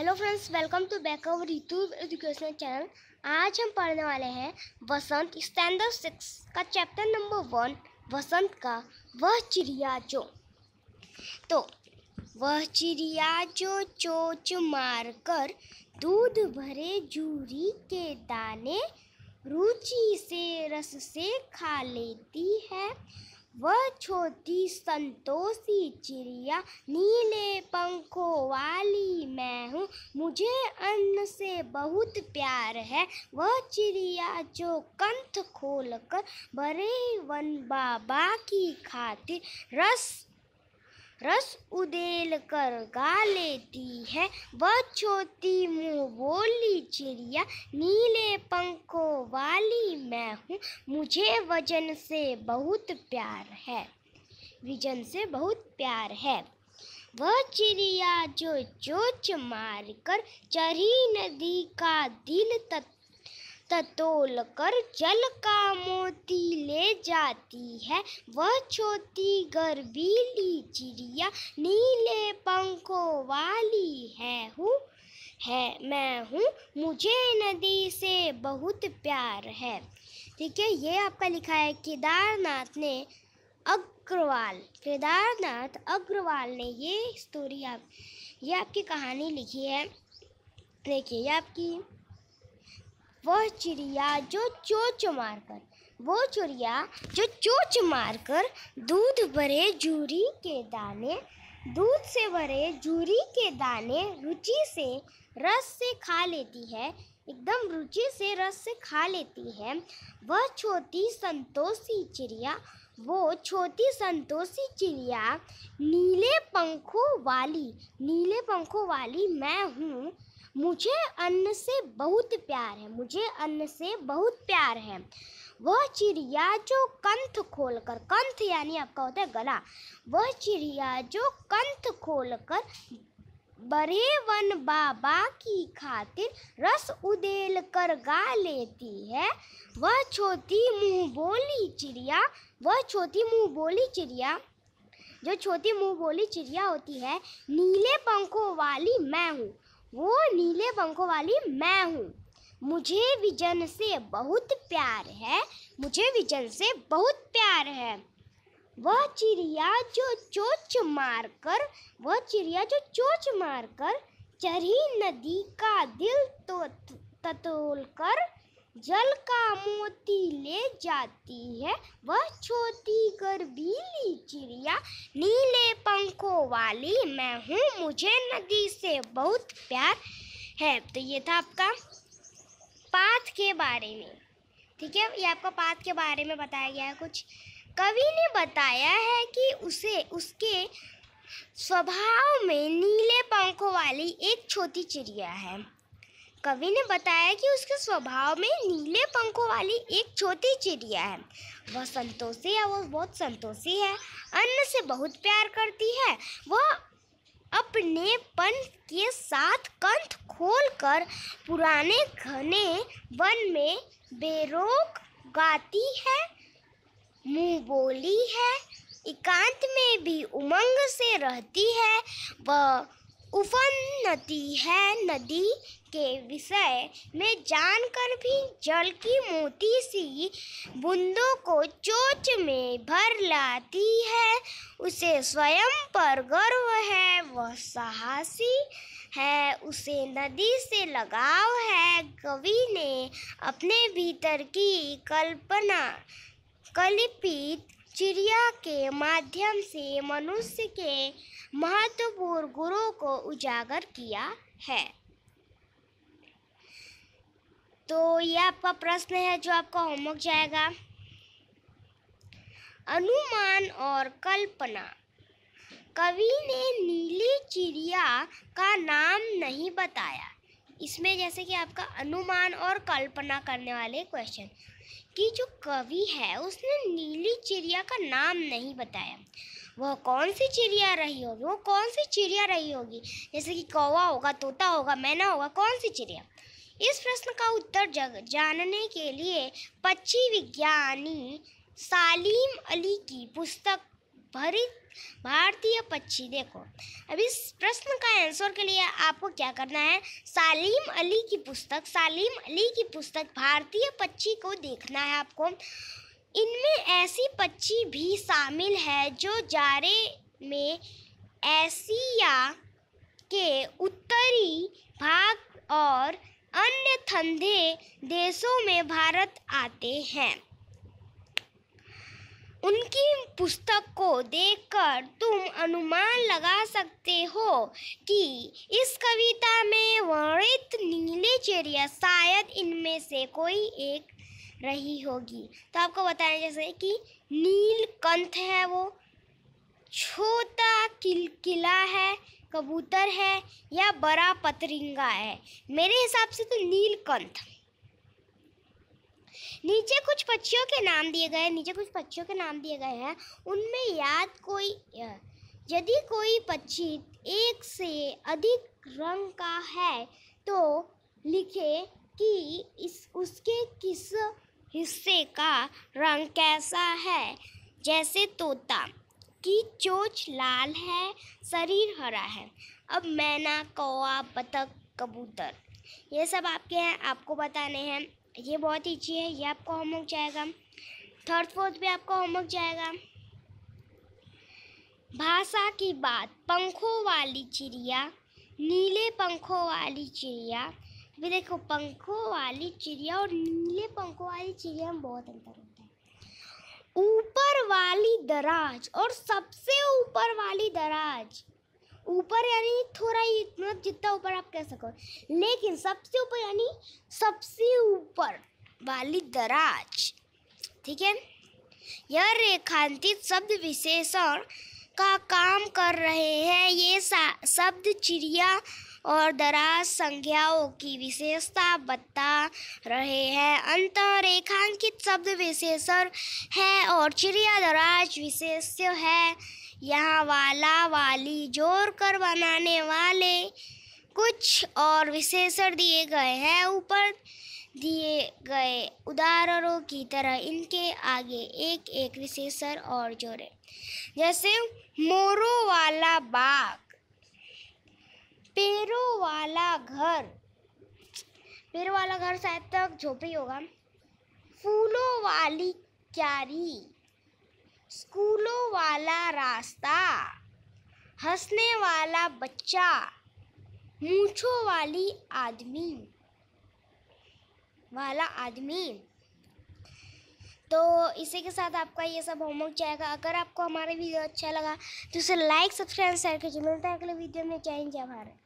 hello friends welcome to back of Ritu educational channel आज हम पढ़ने वाले हैं वसंत स्टैंडर्ड सिक्स का चैप्टर नंबर वन वसंत का वह चिड़िया जो तो वह चिड़िया जो चोच मार कर दूध भरे जूरी के दाने रुचि से रस से खा लेती है वह छोटी संतोषी चिड़िया नीले पंखों वाली मैं मुझे अन्न से बहुत प्यार है वह चिड़िया जो कंठ खोलकर बड़े वन बाबा की खातिर रस रस उदेल कर गा लेती है वह छोटी मुँह बोली चिड़िया नीले पंखों वाली मैं हूँ मुझे वजन से बहुत प्यार है विजन से बहुत प्यार है वह चिड़िया जो चोच मार कर चरी नदी का दिल ततोल कर जल का मोती ले जाती है वह छोटी गर्बीली चिड़िया नीले पंखों वाली है हूँ है मैं हूँ मुझे नदी से बहुत प्यार है ठीक है ये आपका लिखा है केदारनाथ ने अग्रवाल केदारनाथ अग्रवाल ने ये स्टोरी आप ये आपकी कहानी लिखी है देखिए ये आपकी वह चिड़िया जो चोच मारकर वो चिड़िया जो चोच मारकर दूध भरे जूरी के दाने दूध से भरे जूरी के दाने रुचि से रस से खा लेती है एकदम रुचि से रस से खा लेती है वह छोटी संतोषी चिड़िया वो छोटी संतोषी चिड़िया नीले पंखों वाली नीले पंखों वाली मैं हूँ मुझे अन्न से बहुत प्यार है मुझे अन्न से बहुत प्यार है वह चिड़िया जो कंथ खोलकर कंथ यानी आपका होता है गला वह चिड़िया जो कंथ खोलकर बड़े वन बाबा की खातिर रस उदेल कर गा लेती है वह छोटी मुंह बोली चिड़िया वह छोटी मुंह बोली चिड़िया जो छोटी मुंह बोली चिड़िया होती है नीले पंखों वाली मैं हूँ वो नीले पंखों वाली मैं हूँ मुझे विजन से बहुत प्यार है मुझे विजन से बहुत प्यार है वह चिड़िया जो चोच मारकर वह चिड़िया जो चोच मारकर चरी नदी का दिल तो ततोल कर जल का मोती ले जाती है वह छोटी गर्भीली चिड़िया नीले पंखों वाली मैं हूँ मुझे नदी से बहुत प्यार है तो ये था आपका पाथ के बारे में ठीक है ये आपको पाथ के बारे में बताया गया है कुछ कवि ने बताया है कि उसे उसके स्वभाव में नीले पंखों वाली एक छोटी चिड़िया है कवि ने बताया कि उसके स्वभाव में नीले पंखों वाली एक छोटी चिड़िया है वह संतोषी है वह बहुत संतोषी है अन्न से बहुत प्यार करती है वह अपने पन के साथ कंठ खोलकर पुराने घने वन में बेरोक गाती है मुँह बोली है एकांत में भी उमंग से रहती है वह उफन नदी है नदी के विषय में जानकर भी जल की मोती सी बूंदों को चोच में भर लाती है उसे स्वयं पर गर्व है वह साहसी है उसे नदी से लगाव है कवि ने अपने भीतर की कल्पना कलिपित चिड़िया के माध्यम से मनुष्य के महत्वपूर्ण गुरु को उजागर किया है तो यह आपका प्रश्न है जो आपका होमवर्क जाएगा अनुमान और कल्पना कवि ने नीली चिड़िया का नाम नहीं बताया इसमें जैसे कि आपका अनुमान और कल्पना करने वाले क्वेश्चन कि जो कवि है उसने नीली चिड़िया का नाम नहीं बताया वह कौन सी चिड़िया रही होगी वो कौन सी चिड़िया रही होगी जैसे कि कौवा होगा तोता होगा मैना होगा कौन सी चिड़िया इस प्रश्न का उत्तर जग जानने के लिए पक्षी विज्ञानी सालीम अली की पुस्तक भारतीय पक्षी देखो अब इस प्रश्न का आंसर के लिए आपको क्या करना है सालीम अली की पुस्तक सालीम अली की पुस्तक भारतीय पक्षी को देखना है आपको इनमें ऐसी पक्षी भी शामिल है जो जारे में एशिया के उत्तरी भाग और अन्य ठंडे देशों में भारत आते हैं उनकी पुस्तक को देखकर तुम अनुमान लगा सकते हो कि इस कविता में वर्णित नीले चिड़िया शायद इनमें से कोई एक रही होगी तो आपको बताया जैसे कि कंथ है वो छोटा किलकिला है कबूतर है या बड़ा पतरिंगा है मेरे हिसाब से तो कंथ नीचे कुछ पक्षियों के नाम दिए गए हैं नीचे कुछ पक्षियों के नाम दिए गए हैं उनमें याद कोई यदि कोई पक्षी एक से अधिक रंग का है तो लिखे कि इस उसके किस हिस्से का रंग कैसा है जैसे तोता की चोच लाल है शरीर हरा है अब मैना कौआ बतख कबूतर ये सब आपके हैं आपको बताने हैं ये बहुत ईजी है ये आपको होमवर्क जाएगा थर्ड फोर्थ भी आपका होमवर्क जाएगा भाषा की बात पंखों वाली चिड़िया नीले पंखों वाली चिड़िया भी देखो पंखों वाली चिड़िया और नीले पंखों वाली चिड़िया में बहुत अंतर होता है ऊपर वाली दराज और सबसे ऊपर वाली दराज ऊपर यानी थोड़ा ही मतलब जितना ऊपर आप कह सको लेकिन सबसे ऊपर यानी सबसे ऊपर वाली दराज ठीक है यह रेखांकित शब्द विशेषण का काम कर रहे हैं ये शब्द चिड़िया और दराज संज्ञाओं की विशेषता बता रहे हैं अंत रेखांकित शब्द विशेषण है और चिड़िया दराज विशेष्य है यहाँ वाला वाली जोड़ कर बनाने वाले कुछ और विशेषण दिए गए हैं ऊपर दिए गए उदाहरणों की तरह इनके आगे एक एक विशेषण और जोड़े जैसे मोरों वाला बाग पेरों वाला घर पेड़ वाला घर शायद तक झोपड़ी होगा फूलों वाली क्यारी स्कूलों वाला रास्ता हंसने वाला बच्चा मूछों वाली आदमी वाला आदमी तो इसी के साथ आपका ये सब होमवर्क जाएगा अगर आपको हमारा वीडियो अच्छा लगा तो इसे लाइक सब्सक्राइब शेयर कीजिए मिलता है अगले वीडियो में जय हिंद जय भारत